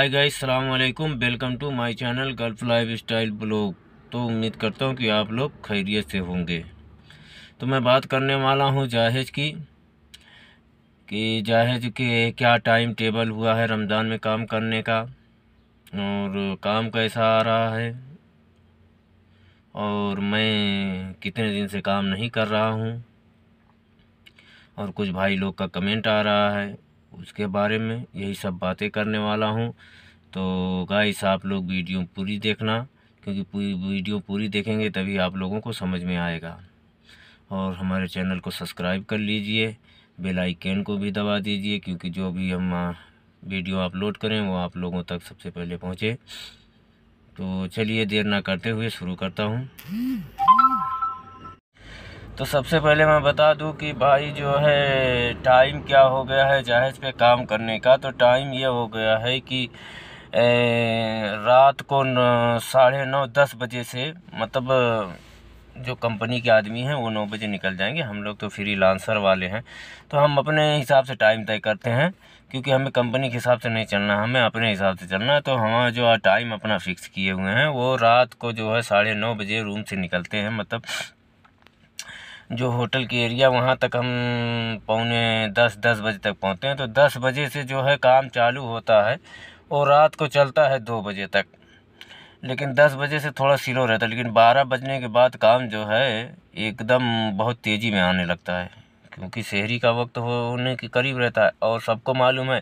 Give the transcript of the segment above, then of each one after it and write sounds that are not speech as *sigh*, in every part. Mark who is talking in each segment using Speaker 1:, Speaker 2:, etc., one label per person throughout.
Speaker 1: हाय guys सलाम वालेकुम welcome to my channel Gulf lifestyle blog तो उम्मीद करता हूँ कि आप लोग खैरियत से होंगे तो मैं बात करने वाला हूँ जाहेज की कि जाहेज के क्या टाइम टेबल हुआ है रमज़ान में काम करने का और काम कैसा आ रहा है और मैं कितने दिन से काम नहीं कर रहा हूँ और कुछ भाई लोग का कमेंट आ रहा है उसके बारे में यही सब बातें करने वाला हूँ तो गाइस आप लोग वीडियो पूरी देखना क्योंकि पूरी वीडियो पूरी देखेंगे तभी आप लोगों को समझ में आएगा और हमारे चैनल को सब्सक्राइब कर लीजिए बेल आइकन को भी दबा दीजिए क्योंकि जो भी हम वीडियो अपलोड करें वो आप लोगों तक सबसे पहले पहुँचे तो चलिए देर ना करते हुए शुरू करता हूँ तो सबसे पहले मैं बता दूं कि भाई जो है टाइम क्या हो गया है जहाज़ पे काम करने का तो टाइम ये हो गया है कि ए, रात को साढ़े नौ दस बजे से मतलब जो कंपनी के आदमी हैं वो नौ बजे निकल जाएंगे हम लोग तो फ्री लांसर वाले हैं तो हम अपने हिसाब से टाइम तय करते हैं क्योंकि हमें कंपनी के हिसाब से नहीं चलना हमें अपने हिसाब से चलना है तो हमारा जो टाइम अपना फ़िक्स किए हुए हैं वो रात को जो है साढ़े नौ बजे रूम से निकलते हैं मतलब जो होटल की एरिया वहाँ तक हम पौने दस दस बजे तक पहुँचते हैं तो दस बजे से जो है काम चालू होता है और रात को चलता है दो बजे तक लेकिन दस बजे से थोड़ा स्लो रहता है लेकिन बारह बजने के बाद काम जो है एकदम बहुत तेज़ी में आने लगता है क्योंकि शहरी का वक्त होने के करीब रहता है और सबको मालूम है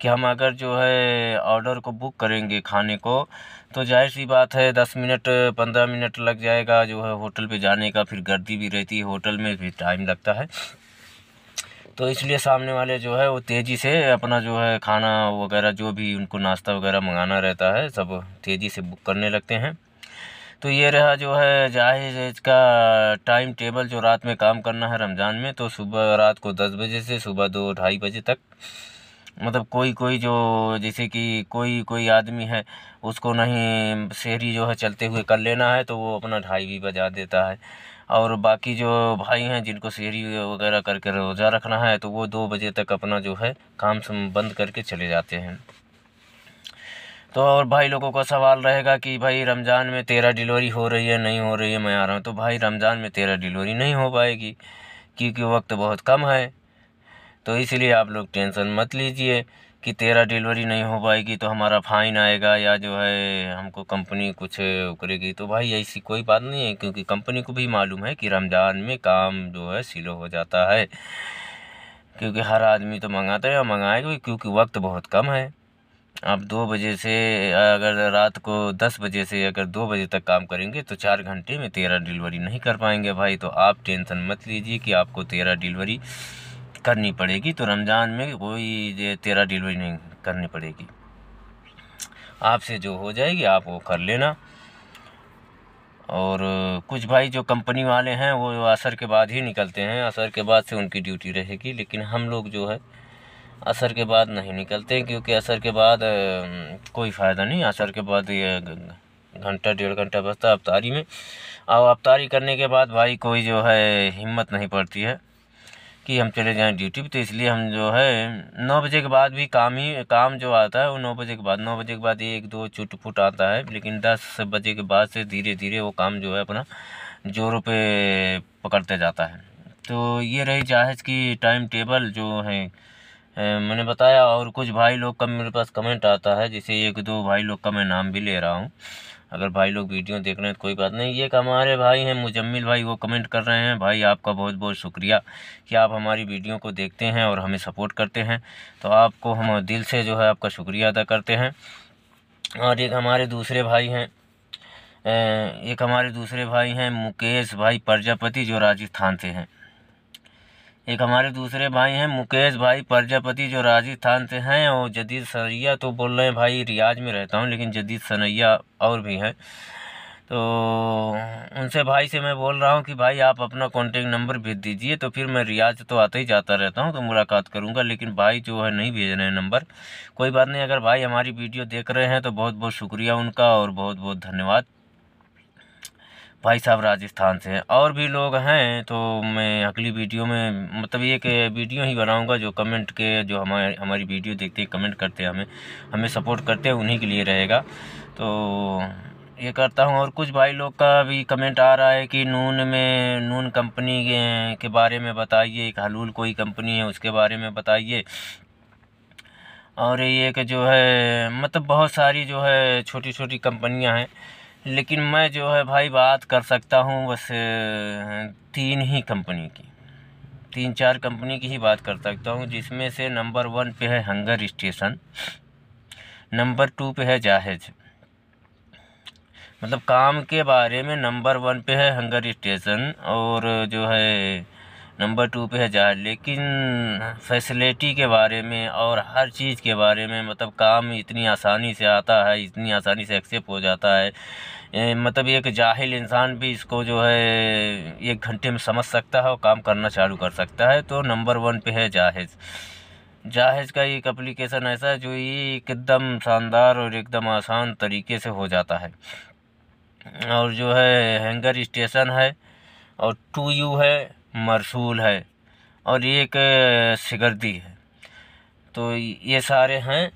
Speaker 1: कि हम अगर जो है ऑर्डर को बुक करेंगे खाने को तो जाहिर सी बात है दस मिनट पंद्रह मिनट लग जाएगा जो है होटल पे जाने का फिर गर्दी भी रहती है होटल में भी टाइम लगता है तो इसलिए सामने वाले जो है वो तेज़ी से अपना जो है खाना वगैरह जो भी उनको नाश्ता वगैरह मंगाना रहता है सब तेज़ी से बुक करने लगते हैं तो ये रहा जो है जाहिज का टाइम टेबल जो रात में काम करना है रमज़ान में तो सुबह रात को दस बजे से सुबह दो ढाई बजे तक मतलब कोई कोई जो जैसे कि कोई कोई आदमी है उसको नहीं शहरी जो है चलते हुए कर लेना है तो वो अपना ढाई भी बजा देता है और बाकी जो भाई हैं जिनको शहरी वगैरह करके रोज़ा रखना है तो वो दो बजे तक अपना जो है काम बंद करके चले जाते हैं तो और भाई लोगों का सवाल रहेगा कि भाई रमज़ान में तेरह डिलीवरी हो रही है नहीं हो रही है मैं आ रहा हूँ तो भाई रमज़ान में तेरह डिलीवरी नहीं हो पाएगी क्योंकि वक्त बहुत कम है तो इसलिए आप लोग टेंशन मत लीजिए कि तेरह डिलीवरी नहीं हो पाएगी तो हमारा फ़ाइन आएगा या जो है हमको कंपनी कुछ करेगी तो भाई ऐसी कोई बात नहीं है क्योंकि कंपनी को भी मालूम है कि रमज़ान में काम जो है सिलो हो जाता है क्योंकि हर आदमी तो मंगाता है और मंगाएगा क्योंकि वक्त बहुत कम है आप दो बजे से अगर रात को दस बजे से अगर दो बजे तक काम करेंगे तो चार घंटे में तेरह डिलीवरी नहीं कर पाएंगे भाई तो आप टेंशन मत लीजिए कि आपको तेरह डिलीवरी करनी पड़ेगी तो रमज़ान में कोई तेरह डिलीवरी नहीं करनी पड़ेगी आपसे जो हो जाएगी आप वो कर लेना और कुछ भाई जो कंपनी वाले हैं वो असर के बाद ही निकलते हैं असर के बाद से उनकी ड्यूटी रहेगी लेकिन हम लोग जो है असर के बाद नहीं निकलते क्योंकि असर के बाद कोई फ़ायदा नहीं असर के बाद ये घंटा डेढ़ घंटा बचता अवतारी में और अवतारी करने के बाद भाई कोई जो है हिम्मत नहीं पड़ती है कि हम चले जाएं ड्यूटी पर तो इसलिए हम जो है नौ बजे के बाद भी काम ही काम जो आता है वो नौ बजे के बाद नौ बजे के बाद एक दो चुट फुट आता है लेकिन दस बजे के बाद से धीरे धीरे वो काम जो है अपना जोरों पे पकड़ते जाता है तो ये रही जहाज़ की टाइम टेबल जो है मैंने बताया और कुछ भाई लोग का मेरे पास कमेंट आता है जैसे एक दो भाई लोग का मैं नाम भी ले रहा हूँ अगर भाई लोग वीडियो देख रहे हैं तो कोई बात नहीं ये हमारे भाई हैं मुजम्मिल भाई वो कमेंट कर रहे हैं भाई आपका बहुत बहुत शुक्रिया कि आप हमारी वीडियो को देखते हैं और हमें सपोर्ट करते हैं तो आपको हम दिल से जो है आपका शुक्रिया अदा करते हैं और एक हमारे दूसरे भाई हैं एक हमारे दूसरे भाई हैं मुकेश भाई प्रजापति जो राजस्थान से हैं एक हमारे दूसरे भाई हैं मुकेश भाई प्रजापति जो राजस्थान से हैं और जदीद सनैया तो बोल रहे हैं भाई रियाज में रहता हूँ लेकिन जदीद सनैया और भी हैं तो उनसे भाई से मैं बोल रहा हूँ कि भाई आप अपना कॉन्टेक्ट नंबर भेज दीजिए तो फिर मैं रियाज तो आता ही जाता रहता हूँ तो मुलाकात करूँगा लेकिन भाई जो है नहीं भेज रहे हैं नंबर कोई बात नहीं अगर भाई हमारी वीडियो देख रहे हैं तो बहुत बहुत शुक्रिया उनका और बहुत बहुत धन्यवाद भाई साहब राजस्थान से हैं और भी लोग हैं तो मैं अगली वीडियो में मतलब एक वीडियो ही बनाऊंगा जो कमेंट के जो हमारे हमारी वीडियो देखते हैं कमेंट करते हैं हमें हमें सपोर्ट करते हैं उन्हीं के लिए रहेगा तो ये करता हूँ और कुछ भाई लोग का भी कमेंट आ रहा है कि नून में नून कंपनी के बारे में बताइए एक हलूल कोई कंपनी है उसके बारे में बताइए और ये कि जो है मतलब बहुत सारी जो है छोटी छोटी कंपनियां हैं लेकिन मैं जो है भाई बात कर सकता हूँ बस तीन ही कंपनी की तीन चार कंपनी की ही बात कर सकता हूँ जिसमें से नंबर वन पे है हंगर स्टेशन नंबर टू पे है जाहेज मतलब काम के बारे में नंबर वन पे है हंगर स्टेशन और जो है नंबर टू पे है जहाज लेकिन फैसिलिटी के बारे में और हर चीज़ के बारे में मतलब काम इतनी आसानी से आता है इतनी आसानी से एक्सेप्ट हो जाता है मतलब एक जाहिल इंसान भी इसको जो है एक घंटे में समझ सकता है और काम करना चालू कर सकता है तो नंबर वन पे है जाहेज जाहेज का एक अप्लीकेशन ऐसा है जो ये एकदम शानदार और एकदम आसान तरीके से हो जाता है और जो है हैंगर स्टेशन है और टू यू है मरसूल है और ये एक सिगर्दी है तो ये सारे हैं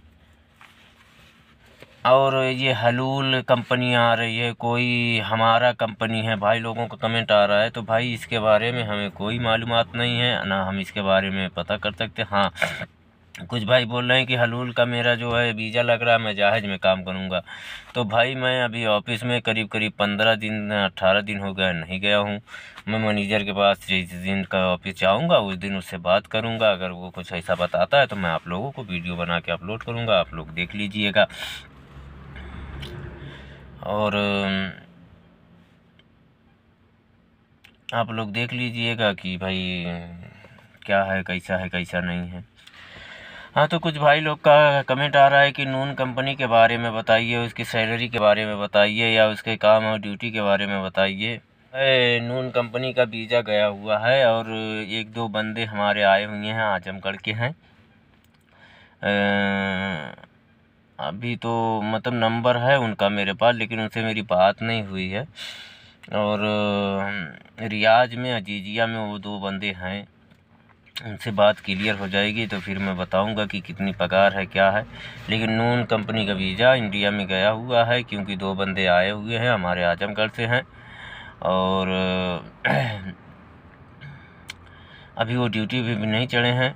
Speaker 1: और ये हलूल कंपनी आ रही है कोई हमारा कंपनी है भाई लोगों का कमेंट आ रहा है तो भाई इसके बारे में हमें कोई मालूम नहीं है ना हम इसके बारे में पता कर सकते हाँ कुछ भाई बोल रहे हैं कि हलूल का मेरा जो है वीज़ा लग रहा है मैं जहाज़ में काम करूँगा तो भाई मैं अभी ऑफिस में करीब करीब पंद्रह दिन अट्ठारह दिन हो गया नहीं गया हूँ मैं मैनेजर के पास जिस दिन का ऑफिस जाऊँगा उस दिन उससे बात करूँगा अगर वो कुछ ऐसा बताता है तो मैं आप लोगों को वीडियो बना के अपलोड करूँगा आप लोग देख लीजिएगा और आप लोग देख लीजिएगा कि भाई क्या है कैसा है कैसा नहीं है हाँ तो कुछ भाई लोग का कमेंट आ रहा है कि नून कंपनी के बारे में बताइए उसकी सैलरी के बारे में बताइए या उसके काम और ड्यूटी के बारे में बताइए नून कंपनी का बीजा गया हुआ है और एक दो बंदे हमारे आए हुए हैं आजमगढ़ के हैं अभी तो मतलब नंबर है उनका मेरे पास लेकिन उनसे मेरी बात नहीं हुई है और रियाज में अजीजिया में वो दो बंदे हैं उनसे बात क्लियर हो जाएगी तो फिर मैं बताऊंगा कि कितनी पगार है क्या है लेकिन नून कंपनी का वीज़ा इंडिया में गया हुआ है क्योंकि दो बंदे आए हुए हैं हमारे आजमगढ़ से हैं और *clears throat* अभी वो ड्यूटी भी, नहीं चढ़े हैं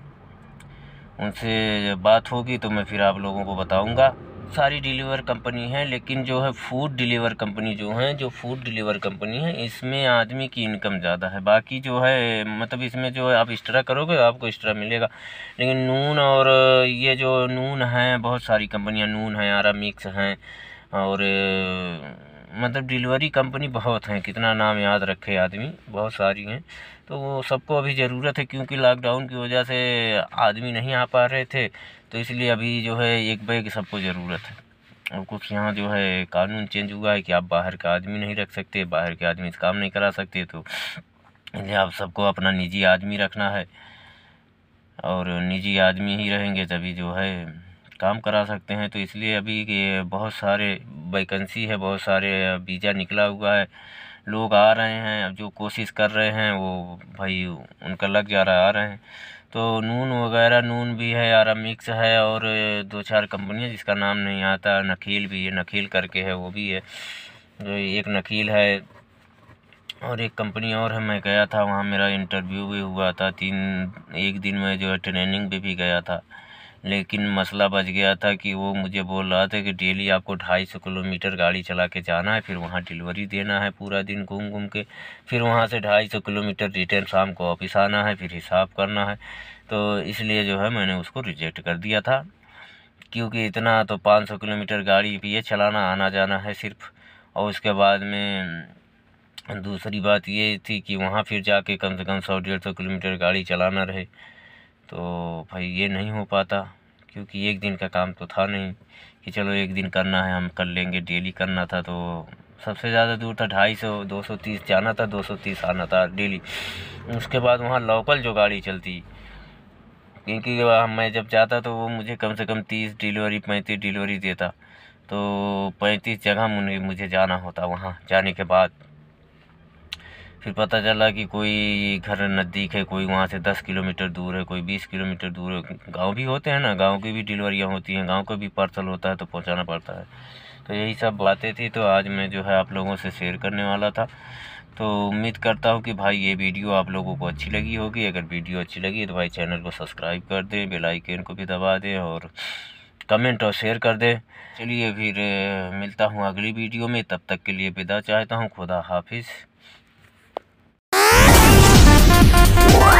Speaker 1: उनसे बात होगी तो मैं फिर आप लोगों को बताऊंगा सारी डिलीवर कंपनी है लेकिन जो है फूड डिलीवर कंपनी जो है जो फूड डिलीवर कंपनी है इसमें आदमी की इनकम ज़्यादा है बाकी जो है मतलब इसमें जो है आप एक्स्ट्रा करोगे आपको एक्स्ट्रा मिलेगा लेकिन नून और ये जो नून हैं बहुत सारी कंपनियां नून हैं आरा मिक्स हैं और मतलब डिलीवरी कंपनी बहुत हैं कितना नाम याद रखे आदमी बहुत सारी हैं तो वो सबको अभी ज़रूरत है क्योंकि लॉकडाउन की वजह से आदमी नहीं आ पा रहे थे तो इसलिए अभी जो है एक बैग सबको ज़रूरत है और कुछ यहाँ जो है कानून चेंज हुआ है कि आप बाहर का आदमी नहीं रख सकते बाहर के आदमी से काम नहीं करा सकते तो इसलिए आप सबको अपना निजी आदमी रखना है और निजी आदमी ही रहेंगे तभी जो है काम करा सकते हैं तो इसलिए अभी ये बहुत सारे वैकेंसी है बहुत सारे वीज़ा निकला हुआ है लोग आ रहे हैं अब जो कोशिश कर रहे हैं वो भाई उनका लग जा रहा आ रहे हैं तो नून वगैरह नून भी है आरा मिक्स है और दो चार कंपनियां जिसका नाम नहीं आता नखील भी है नखील करके है वो भी है एक नखील है और एक कंपनी और है मैं गया था वहाँ मेरा इंटरव्यू भी हुआ था तीन एक दिन में जो है ट्रेनिंग भी, भी गया था लेकिन मसला बच गया था कि वो मुझे बोल रहा था कि डेली आपको ढाई सौ किलोमीटर गाड़ी चला के जाना है फिर वहाँ डिलीवरी देना है पूरा दिन घूम घूम के फिर वहाँ से ढाई सौ किलोमीटर रिटर्न शाम को वापस आना है फिर हिसाब करना है तो इसलिए जो है मैंने उसको रिजेक्ट कर दिया था क्योंकि इतना तो पाँच सौ किलोमीटर गाड़ी भी है चलाना आना जाना है सिर्फ और उसके बाद में दूसरी बात ये थी कि वहाँ फिर जाके कम से कम सौ डेढ़ सौ किलोमीटर गाड़ी चलाना रहे तो भाई ये नहीं हो पाता क्योंकि एक दिन का काम तो था नहीं कि चलो एक दिन करना है हम कर लेंगे डेली करना था तो सबसे ज़्यादा दूर था ढाई सौ दो सौ तीस जाना था दो सौ तीस आना था डेली उसके बाद वहाँ लोकल जो गाड़ी चलती क्योंकि मैं जब जाता तो वो मुझे कम से कम तीस डिलीवरी पैंतीस डिलीवरी देता तो पैंतीस जगह मुझे जाना होता वहाँ जाने के बाद फिर पता चला कि कोई घर नज़दीक है कोई वहाँ से दस किलोमीटर दूर है कोई बीस किलोमीटर दूर है गाँव भी होते हैं ना गाँव की भी डिलीवरियाँ होती हैं गाँव का भी पार्सल होता है तो पहुँचाना पड़ता है तो यही सब बातें थी तो आज मैं जो है आप लोगों से शेयर करने वाला था तो उम्मीद करता हूँ कि भाई ये वीडियो आप लोगों को अच्छी लगी होगी अगर वीडियो अच्छी लगी तो भाई चैनल को सब्सक्राइब कर दें बेल आइकन को भी दबा दें और कमेंट और शेयर कर दें चलिए फिर मिलता हूँ अगली वीडियो में तब तक के लिए विदा चाहता हूँ खुदा हाफिज़ 我。